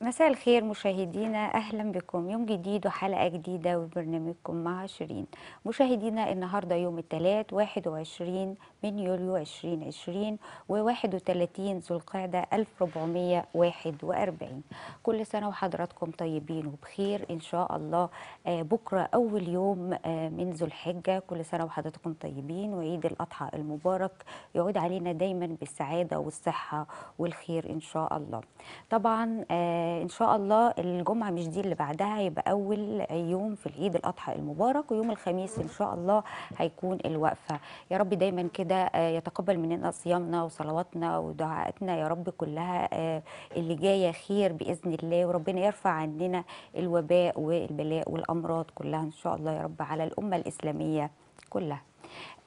مساء الخير مشاهدينا اهلا بكم يوم جديد وحلقه جديده وبرنامجكم مع شيرين مشاهدينا النهارده يوم الثلاث 21 من يوليو 2020 و31 ذو القعده 1441 كل سنه وحضراتكم طيبين وبخير ان شاء الله آه، بكره اول يوم آه، من ذو الحجه كل سنه وحضراتكم طيبين وعيد الاضحى المبارك يعود علينا دايما بالسعاده والصحه والخير ان شاء الله طبعا آه، آه، ان شاء الله الجمعه مش دي اللي بعدها هيبقى اول يوم في العيد الاضحى المبارك ويوم الخميس ان شاء الله هيكون الوقفه يا رب دايما كده آه، يتقبل مننا صيامنا وصلواتنا ودعاءاتنا يا رب كلها آه، اللي جايه خير باذن الله وربنا يرفع عننا الوباء والبلاء والامراض كلها ان شاء الله يا رب على الامه الاسلاميه كلها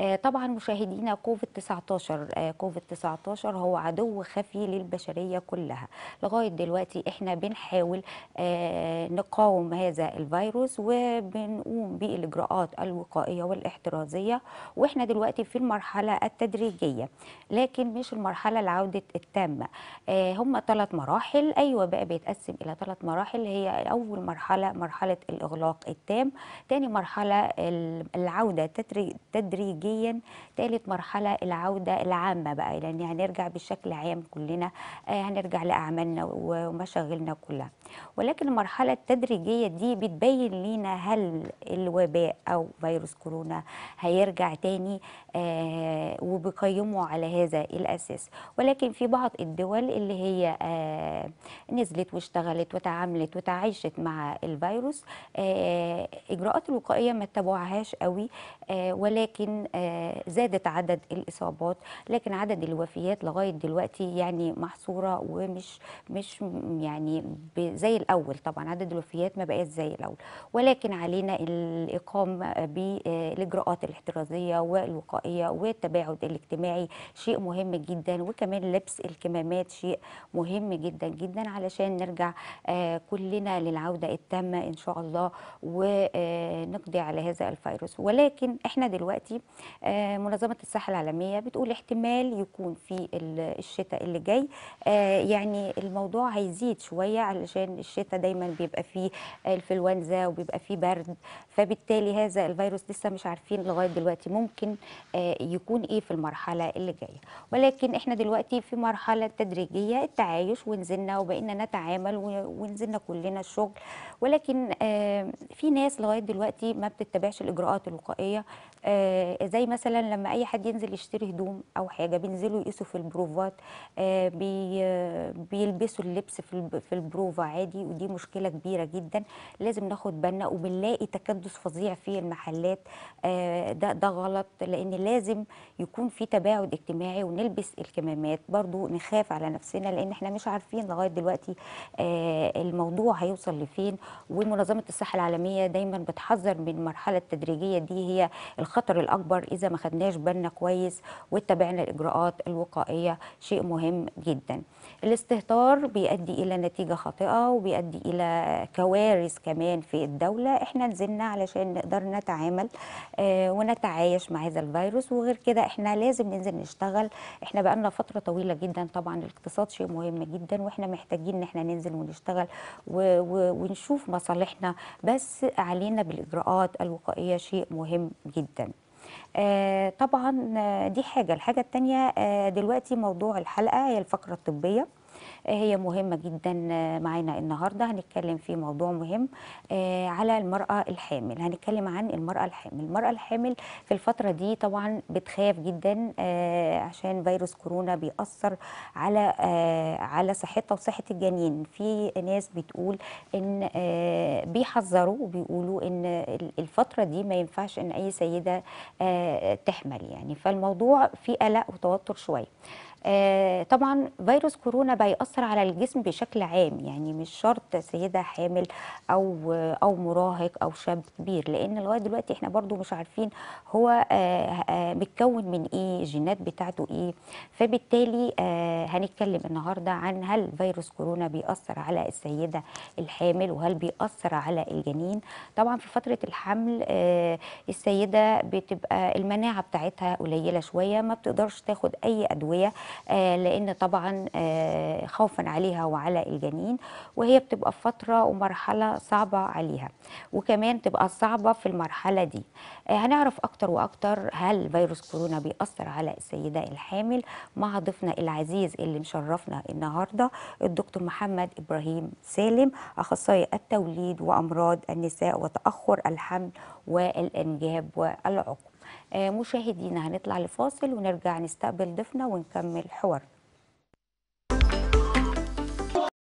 آه، طبعا مشاهدينا كوفيد 19 آه، كوفيد 19 هو عدو خفي للبشريه كلها لغايه دلوقتي احنا بنحاول آه، نقاوم هذا الفيروس وبنقوم بالاجراءات الوقائيه والاحترازيه واحنا دلوقتي في المرحله التدريجيه لكن مش المرحله العوده التامه هم ثلاث مراحل ايوه بقى بيتقسم الى ثلاث مراحل هي اول مرحله مرحله الاغلاق التام ثاني مرحله العوده تدريجيه تدريجيا ثالث مرحله العوده العامه بقى لان يعني هنرجع بشكل عام كلنا آه، هنرجع لاعمالنا ومشاغلنا كلها ولكن المرحله التدريجيه دي بتبين لينا هل الوباء او فيروس كورونا هيرجع تاني آه وبيقيموا على هذا الاساس ولكن في بعض الدول اللي هي آه نزلت واشتغلت وتعاملت وتعايشت مع الفيروس آه اجراءات الوقائيه ما اتبعوهاش قوي آه، ولكن لكن آه، زادت عدد الاصابات لكن عدد الوفيات لغايه دلوقتي يعني محصوره ومش مش يعني زي الاول طبعا عدد الوفيات ما بقاش زي الاول ولكن علينا الاقامه بالاجراءات آه، الاحترازيه والوقائيه والتباعد الاجتماعي شيء مهم جدا وكمان لبس الكمامات شيء مهم جدا جدا علشان نرجع آه، كلنا للعوده التامه ان شاء الله ونقضي على هذا الفيروس ولكن احنا دلوقتي دلوقتي آه، منظمه الصحه العالميه بتقول احتمال يكون في الشتاء اللي جاي آه، يعني الموضوع هيزيد شويه علشان الشتاء دايما بيبقى فيه انفلونزا وبيبقى فيه برد فبالتالي هذا الفيروس لسه مش عارفين لغايه دلوقتي ممكن آه، يكون ايه في المرحله اللي جايه ولكن احنا دلوقتي في مرحله تدريجيه التعايش ونزلنا وبقينا نتعامل ونزلنا كلنا الشغل ولكن في ناس لغايه دلوقتي ما بتتبعش الاجراءات الوقائيه آه، زي مثلا لما اي حد ينزل يشتري هدوم او حاجه بينزلوا يقيسوا في البروفات آه، آه، بيلبسوا اللبس في البروفا عادي ودي مشكله كبيره جدا لازم ناخد بالنا وبنلاقي تكدس فظيع في المحلات ده ده غلط لان لازم يكون في تباعد اجتماعي ونلبس الكمامات برضو نخاف على نفسنا لان احنا مش عارفين لغايه دلوقتي الموضوع هيوصل لفين ومنظمه الصحه العالميه دايما بتحذر من المرحله التدريجيه دي هي الخطر الأكبر إذا ما خدناش بالنا كويس واتبعنا الإجراءات الوقائية شيء مهم جدا الاستهتار بيؤدي إلى نتيجة خاطئة وبيؤدي إلى كوارث كمان في الدولة احنا نزلنا علشان نقدر نتعامل آه، ونتعايش مع هذا الفيروس وغير كده احنا لازم ننزل نشتغل احنا بقالنا فترة طويلة جدا طبعا الاقتصاد شيء مهم جدا واحنا محتاجين ان احنا ننزل ونشتغل و و ونشوف مصالحنا بس علينا بالإجراءات الوقائية شيء مهم جدا آه، طبعا آه، دي حاجه الحاجه الثانيه آه، دلوقتي موضوع الحلقه هي الفقره الطبيه آه، هي مهمة جدا آه، معانا النهاردة هنتكلم في موضوع مهم آه، على المرأة الحامل هنتكلم عن المرأة الحامل المرأة الحامل في الفترة دي طبعا بتخاف جدا عشان فيروس كورونا بيأثر على على صحتها وصحة الجنين في ناس بتقول ان بيحذروا وبيقولوا ان الفترة دي ما ينفعش ان اي سيدة تحمل يعني فالموضوع فيه قلق وتوتر شوية آه، طبعا فيروس كورونا بيأثر على الجسم بشكل عام يعني مش شرط سيدة حامل أو أو مراهق أو شاب كبير لأن لغاية دلوقتي احنا برضو مش عارفين هو متكون آه، آه، من إيه الجينات بتاعته إيه فبالتالي هنتكلم النهاردة عن هل فيروس كورونا بيأثر على السيدة الحامل وهل بيأثر على الجنين طبعا في فترة الحمل السيدة بتبقى المناعة بتاعتها قليلة شوية ما بتقدرش تاخد أي أدوية آه، لان طبعا آه، خوفا عليها وعلى الجنين وهي بتبقى فتره ومرحله صعبه عليها وكمان تبقى صعبه في المرحله دي آه، هنعرف اكتر واكتر هل فيروس كورونا بيأثر على السيده الحامل مع ضيفنا العزيز اللي مشرفنا النهارده الدكتور محمد ابراهيم سالم اخصائي التوليد وامراض النساء وتاخر الحمل والانجاب والعقم آه، مشاهدينا هنطلع لفاصل ونرجع نستقبل ضيفنا ونكمل حوارنا